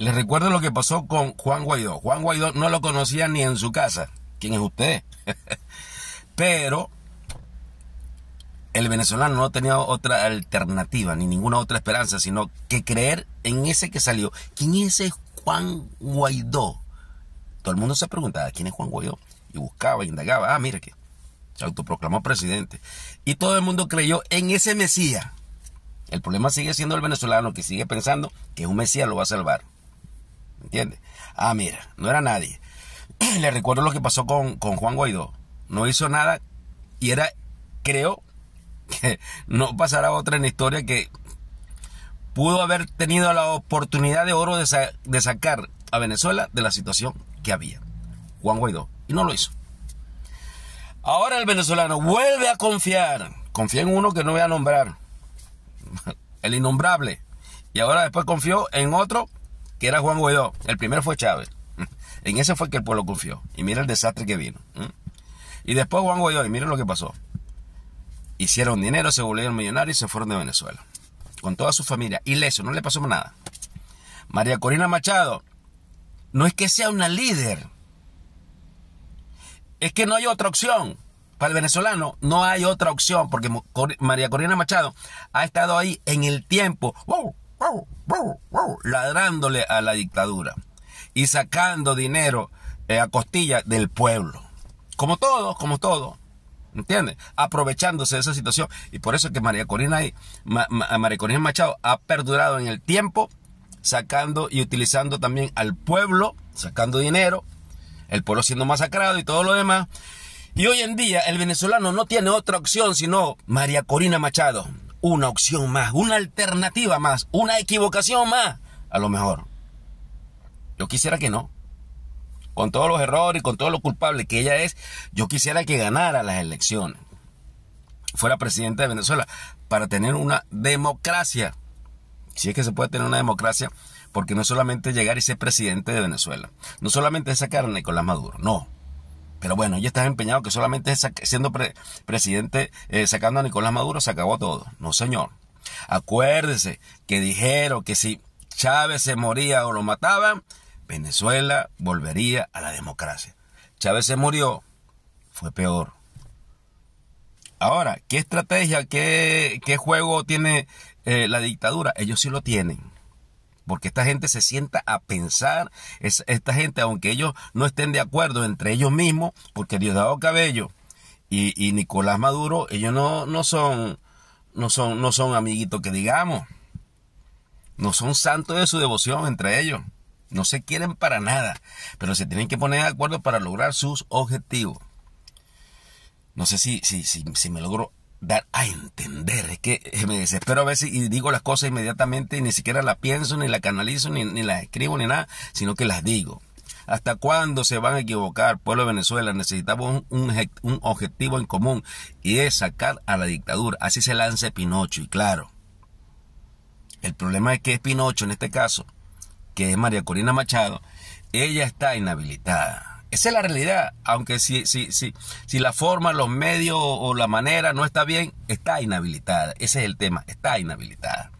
Les recuerdo lo que pasó con Juan Guaidó. Juan Guaidó no lo conocía ni en su casa. ¿Quién es usted? Pero el venezolano no tenía otra alternativa ni ninguna otra esperanza, sino que creer en ese que salió. ¿Quién es ese Juan Guaidó? Todo el mundo se preguntaba, ¿quién es Juan Guaidó? Y buscaba, indagaba, ah, mire que se autoproclamó presidente. Y todo el mundo creyó en ese Mesías. El problema sigue siendo el venezolano que sigue pensando que un Mesías lo va a salvar entiendes? Ah, mira, no era nadie. Le recuerdo lo que pasó con, con Juan Guaidó. No hizo nada y era, creo, que no pasará otra en la historia que pudo haber tenido la oportunidad de oro de, de sacar a Venezuela de la situación que había. Juan Guaidó. Y no lo hizo. Ahora el venezolano vuelve a confiar. Confía en uno que no voy a nombrar. El innombrable. Y ahora después confió en otro que era Juan Guaidó. El primero fue Chávez. En ese fue que el pueblo confió. Y mira el desastre que vino. Y después Juan Guaidó, y miren lo que pasó. Hicieron dinero, se volvieron millonarios y se fueron de Venezuela. Con toda su familia. Ileso, no le pasó nada. María Corina Machado, no es que sea una líder. Es que no hay otra opción. Para el venezolano no hay otra opción porque María Corina Machado ha estado ahí en el tiempo. ¡Wow! ladrándole a la dictadura y sacando dinero eh, a costilla del pueblo. Como todos, como todos. ¿Entiendes? Aprovechándose de esa situación. Y por eso es que María Corina, y, María Corina Machado ha perdurado en el tiempo, sacando y utilizando también al pueblo, sacando dinero, el pueblo siendo masacrado y todo lo demás. Y hoy en día el venezolano no tiene otra opción sino María Corina Machado una opción más, una alternativa más, una equivocación más, a lo mejor. Yo quisiera que no. Con todos los errores y con todo lo culpable que ella es, yo quisiera que ganara las elecciones. Fuera presidente de Venezuela para tener una democracia. Si es que se puede tener una democracia, porque no solamente llegar y ser presidente de Venezuela, no solamente sacar a Nicolás Maduro, no. Pero bueno, ya estás empeñado que solamente siendo presidente, eh, sacando a Nicolás Maduro, se acabó todo. No, señor. Acuérdese que dijeron que si Chávez se moría o lo mataban, Venezuela volvería a la democracia. Chávez se murió, fue peor. Ahora, ¿qué estrategia, qué, qué juego tiene eh, la dictadura? Ellos sí lo tienen porque esta gente se sienta a pensar, es, esta gente, aunque ellos no estén de acuerdo entre ellos mismos, porque Diosdado Cabello y, Nicolás Maduro, ellos no, no, son, no, son, no son amiguitos que digamos, no son santos de su devoción entre ellos, no se quieren para nada, pero se tienen que poner de acuerdo para lograr sus objetivos. No sé si, si, si, si me logro dar a entender. Es que eh, me desespero a veces y digo las cosas inmediatamente y ni siquiera las pienso, ni las canalizo, ni, ni las escribo, ni nada, sino que las digo. ¿Hasta cuándo se van a equivocar, pueblo de Venezuela? Necesitamos un, objetivo en común y es sacar a la dictadura. Así se lanza Pinocho, y claro. El problema es que es Pinocho, en este caso, que es María Corina Machado, ella está inhabilitada esa es la realidad, aunque si, si, si, si la forma, los medios o la manera no está bien, está inhabilitada. Ese es el tema, está inhabilitada.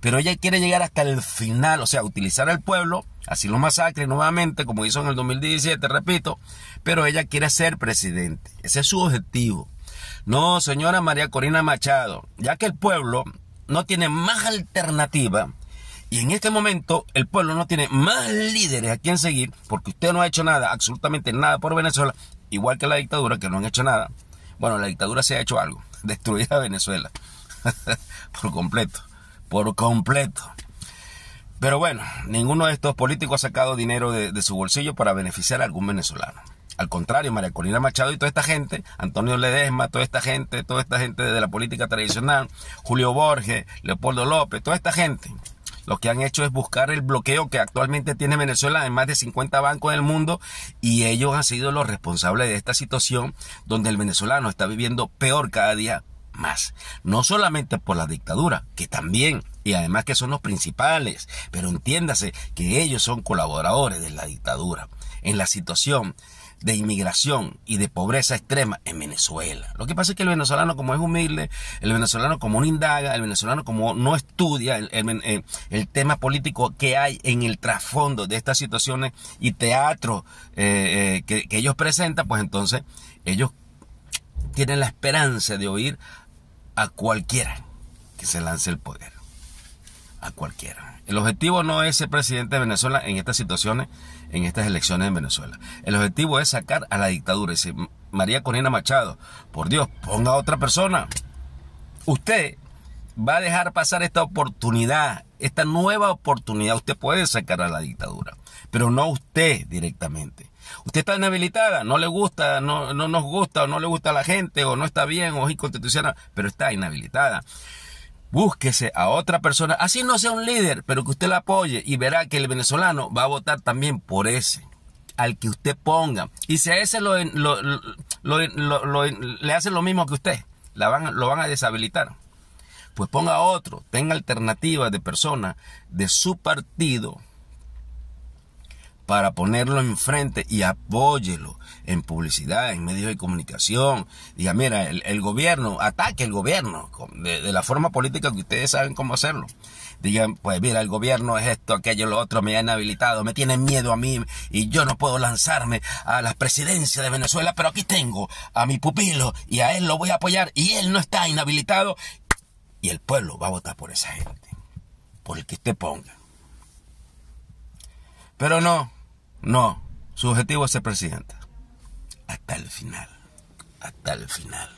Pero ella quiere llegar hasta el final, o sea, utilizar al pueblo, así lo masacre nuevamente, como hizo en el 2017, repito, pero ella quiere ser presidente. Ese es su objetivo. No, señora María Corina Machado, ya que el pueblo no tiene más alternativa, y en este momento el pueblo no tiene más líderes a quien seguir porque usted no ha hecho nada, absolutamente nada por Venezuela, igual que la dictadura que no han hecho nada. Bueno, la dictadura se ha hecho algo, destruir a Venezuela por completo, por completo. Pero bueno, ninguno de estos políticos ha sacado dinero de, su bolsillo para beneficiar a algún venezolano. Al contrario, María Corina Machado y toda esta gente, Antonio Ledesma, toda esta gente, toda esta gente de la política tradicional, Julio Borges, Leopoldo López, toda esta gente lo que han hecho es buscar el bloqueo que actualmente tiene Venezuela en más de 50 bancos del mundo y ellos han sido los responsables de esta situación donde el venezolano está viviendo peor cada día más. No solamente por la dictadura, que también, y además que son los principales, pero entiéndase que ellos son colaboradores de la dictadura. En la situación de inmigración y de pobreza extrema en Venezuela. Lo que pasa es que el venezolano como es humilde, el venezolano como no indaga, el venezolano como no estudia el, tema político que hay en el trasfondo de estas situaciones y teatro eh, eh, que ellos presentan, pues entonces ellos tienen la esperanza de oír a cualquiera que se lance el poder a cualquiera. El objetivo no es ser presidente de Venezuela en estas situaciones, en estas elecciones en Venezuela. El objetivo es sacar a la dictadura. Dice María Corina Machado, por Dios, ponga a otra persona. Usted va a dejar pasar esta oportunidad, esta nueva oportunidad. Usted puede sacar a la dictadura, pero no usted directamente. Usted está inhabilitada, no le gusta, no, no nos gusta, o no le gusta a la gente, o no está bien, o es inconstitucional, pero está inhabilitada. Búsquese a otra persona, así no sea un líder, pero que usted la apoye y verá que el venezolano va a votar también por ese, al que usted ponga. Y si a ese lo, lo, le hacen lo mismo que usted, lo van a deshabilitar. Pues ponga otro, tenga alternativas de personas de su partido para ponerlo enfrente y apóyelo en publicidad, en medios de comunicación. Diga, mira, el, gobierno, ataque el gobierno de, la forma política que ustedes saben cómo hacerlo. Digan, pues mira, el gobierno es esto, aquello, lo otro, me han habilitado, me tienen miedo a mí y yo no puedo lanzarme a la presidencia de Venezuela, pero aquí tengo a mi pupilo y a él lo voy a apoyar y él no está inhabilitado y el pueblo va a votar por esa gente, por el que usted ponga. Pero no, no, su objetivo es ser presidente. Hasta el final. Hasta el final.